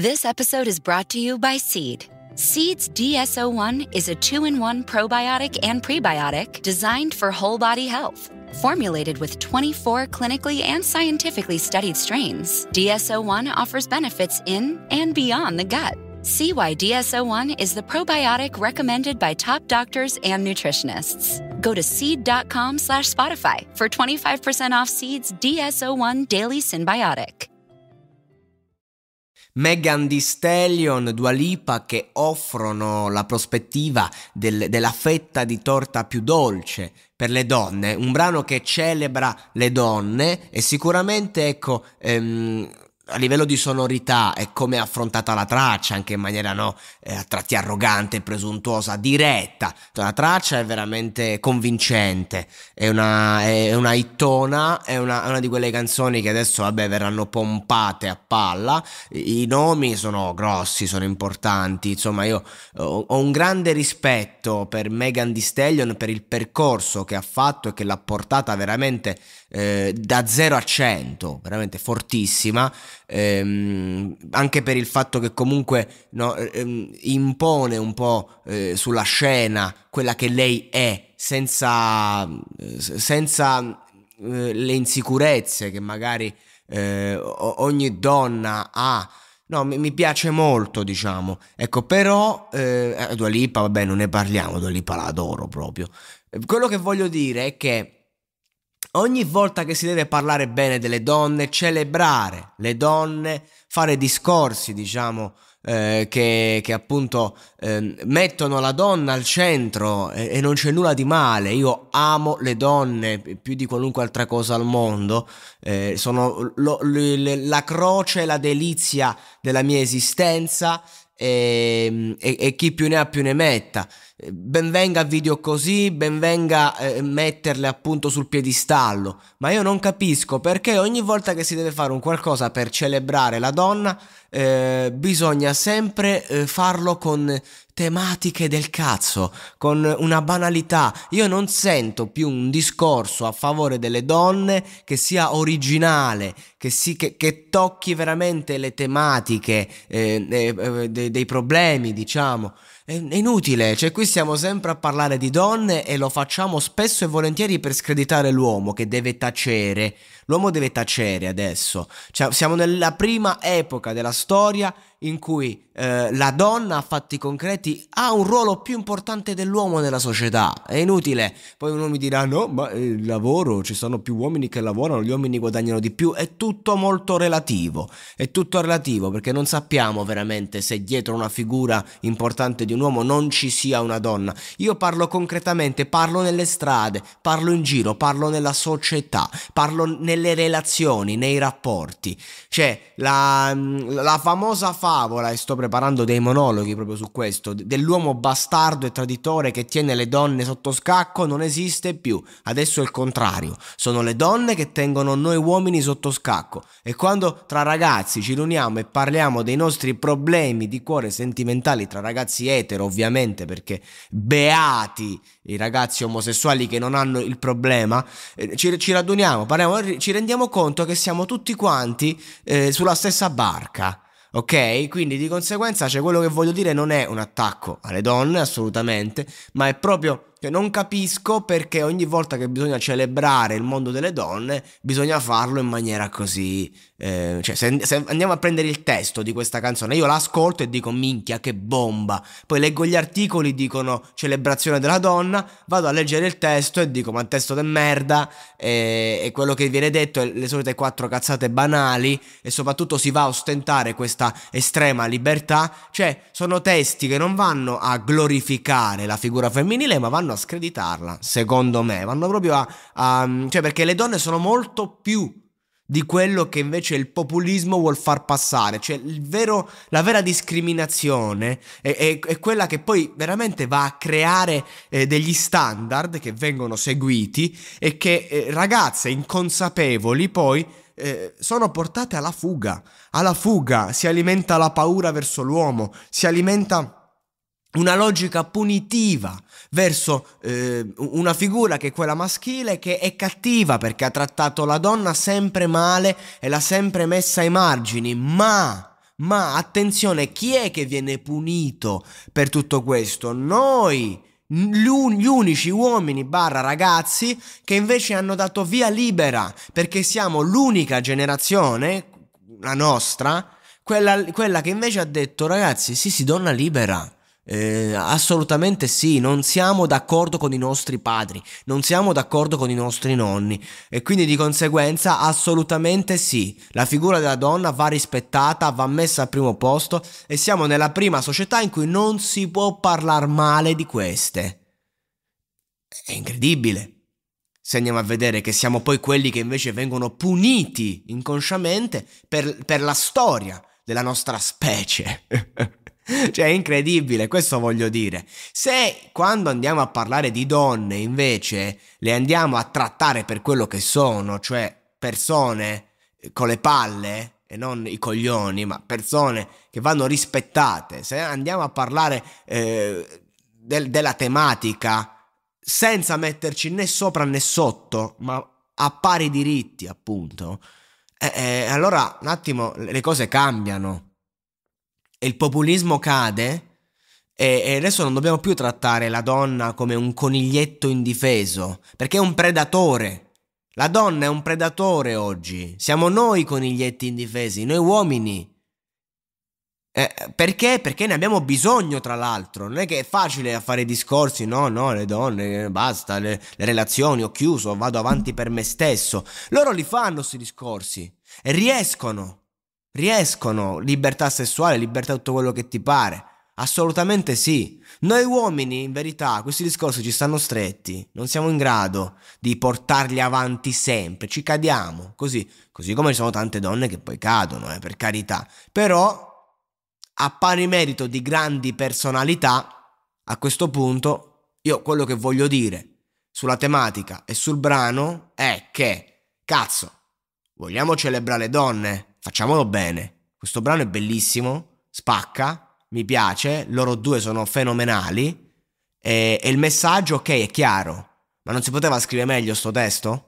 This episode is brought to you by Seed. Seeds DSO1 is a two in one probiotic and prebiotic designed for whole body health. Formulated with 24 clinically and scientifically studied strains, DSO1 offers benefits in and beyond the gut. See why DSO1 is the probiotic recommended by top doctors and nutritionists. Go to seed.com slash Spotify for 25% off Seeds DSO1 Daily Symbiotic. Megan Thee Stallion, Dua Lipa che offrono la prospettiva del, della fetta di torta più dolce per le donne, un brano che celebra le donne e sicuramente ecco ehm, a livello di sonorità e come è affrontata la traccia, anche in maniera no, eh, a tratti arrogante, presuntuosa, diretta. Cioè, la traccia è veramente convincente, è una, è una ittona, è una, è una, di quelle canzoni che adesso vabbè, verranno pompate a palla. I, I, nomi sono grossi, sono importanti, insomma io ho, ho un grande rispetto per Megan Thee Stallion, per il percorso che ha fatto e che l'ha portata veramente eh, da 0 a 100, veramente fortissima ehm, anche per il fatto che comunque no, ehm, impone un po' eh, sulla scena quella che lei è, senza, eh, senza eh, le insicurezze che magari eh, ogni donna ha. No, mi, piace molto, diciamo. Ecco, però eh, eh, Dua Lipa, vabbè, non ne parliamo, Dua Lipa la adoro proprio. Quello che voglio dire è che Ogni volta che si deve parlare bene delle donne, celebrare le donne, fare discorsi, diciamo, eh, che, che, appunto eh, mettono la donna al centro e, eh, e, non c'è nulla di male. Io amo le donne più di qualunque altra cosa al mondo, eh, sono lo, lo, le, la croce e la delizia della mia esistenza e, ehm, e, e, chi più ne ha più ne metta. Ben Benvenga video così, ben venga eh, metterle appunto sul piedistallo, ma io non capisco perché ogni volta che si deve fare un qualcosa per celebrare la donna eh, bisogna sempre eh, farlo con tematiche del cazzo, con una banalità. Io non sento più un discorso a favore delle donne che sia originale, che, si, che, che tocchi veramente le tematiche eh, eh, eh dei, dei problemi, diciamo. È inutile, cioè qui stiamo sempre a parlare di donne e lo facciamo spesso e volentieri per screditare l'uomo che deve tacere. L'uomo deve tacere adesso. Cioè, siamo nella prima epoca della storia in cui eh, la donna a fatti concreti ha un ruolo più importante dell'uomo nella società. È inutile. Poi uno mi dirà: no, ma eh, il lavoro ci sono più uomini che lavorano, gli uomini guadagnano di più. È tutto molto relativo. È tutto relativo perché non sappiamo veramente se dietro una figura importante di un uomo non ci sia una donna. Io parlo concretamente, parlo nelle strade, parlo in giro, parlo nella società, parlo nelle relazioni, nei rapporti. Cioè, la, mm, la famosa fase favola, e sto preparando dei monologhi proprio su questo, dell'uomo bastardo e traditore che tiene le donne sotto scacco non esiste più. Adesso è il contrario. Sono le donne che tengono noi uomini sotto scacco. E quando tra ragazzi ci riuniamo e parliamo dei nostri problemi di cuore sentimentali, tra ragazzi etero ovviamente, perché beati i ragazzi omosessuali che non hanno il problema, eh, ci, ci, raduniamo, parliamo, ci rendiamo conto che siamo tutti quanti eh, sulla stessa barca. Ok? Quindi di conseguenza, cioè, quello che voglio dire non è un attacco alle donne, assolutamente, ma è proprio cioè, non capisco perché ogni volta che bisogna celebrare il mondo delle donne bisogna farlo in maniera così. Eh, cioè, se, se, andiamo a prendere il testo di questa canzone, io l'ascolto e dico minchia che bomba. Poi leggo gli articoli, dicono celebrazione della donna, vado a leggere il testo e dico ma il testo de merda. E, eh, e quello che viene detto è le solite quattro cazzate banali e soprattutto si va a ostentare questa estrema libertà. Cioè, sono testi che non vanno a glorificare la figura femminile, ma vanno vanno a screditarla, secondo me, vanno proprio a, a... cioè perché le donne sono molto più di quello che invece il populismo vuol far passare, cioè vero, la vera discriminazione è, è, è, quella che poi veramente va a creare eh, degli standard che vengono seguiti e che eh, ragazze inconsapevoli poi eh, sono portate alla fuga, alla fuga si alimenta la paura verso l'uomo, si alimenta una logica punitiva verso eh, una figura che è quella maschile che è cattiva perché ha trattato la donna sempre male e l'ha sempre messa ai margini, ma ma attenzione, chi è che viene punito per tutto questo? Noi gli unici uomini barra ragazzi che invece hanno dato via libera perché siamo l'unica generazione, la nostra, quella, quella che invece ha detto ragazzi sì sì donna libera, eh, assolutamente sì, non siamo d'accordo con i nostri padri, non siamo d'accordo con i nostri nonni e quindi di conseguenza assolutamente sì, la figura della donna va rispettata, va messa al primo posto e siamo nella prima società in cui non si può parlare male di queste. È incredibile. Se andiamo a vedere che siamo poi quelli che invece vengono puniti inconsciamente per, per la storia della nostra specie. cioè, è incredibile, questo voglio dire. Se quando andiamo a parlare di donne, invece, le andiamo a trattare per quello che sono, cioè persone eh, con le palle e non i coglioni, ma persone che vanno rispettate, se andiamo a parlare eh, del, della tematica senza metterci né sopra né sotto, ma a pari diritti, appunto, eh, eh, allora un attimo le cose cambiano e il populismo cade e, e adesso non dobbiamo più trattare la donna come un coniglietto indifeso, perché è un predatore. La donna è un predatore oggi. Siamo noi coniglietti indifesi, noi uomini. Eh, perché? Perché ne abbiamo bisogno, tra l'altro. Non è che è facile fare discorsi, no, no, le donne, basta, le, le relazioni, ho chiuso, vado avanti per me stesso. Loro li fanno questi discorsi e riescono riescono, libertà sessuale, libertà tutto quello che ti pare. Assolutamente sì. Noi uomini, in verità, questi discorsi ci stanno stretti. Non siamo in grado di portarli avanti sempre. Ci cadiamo, così. Così come ci sono tante donne che poi cadono, eh, per carità. Però, a pari merito di grandi personalità, a questo punto, io quello che voglio dire sulla tematica e sul brano è che, cazzo, vogliamo celebrare le donne? facciamolo bene. Questo brano è bellissimo, spacca, mi piace, loro due sono fenomenali e, e il messaggio, ok, è chiaro, ma non si poteva scrivere meglio sto testo?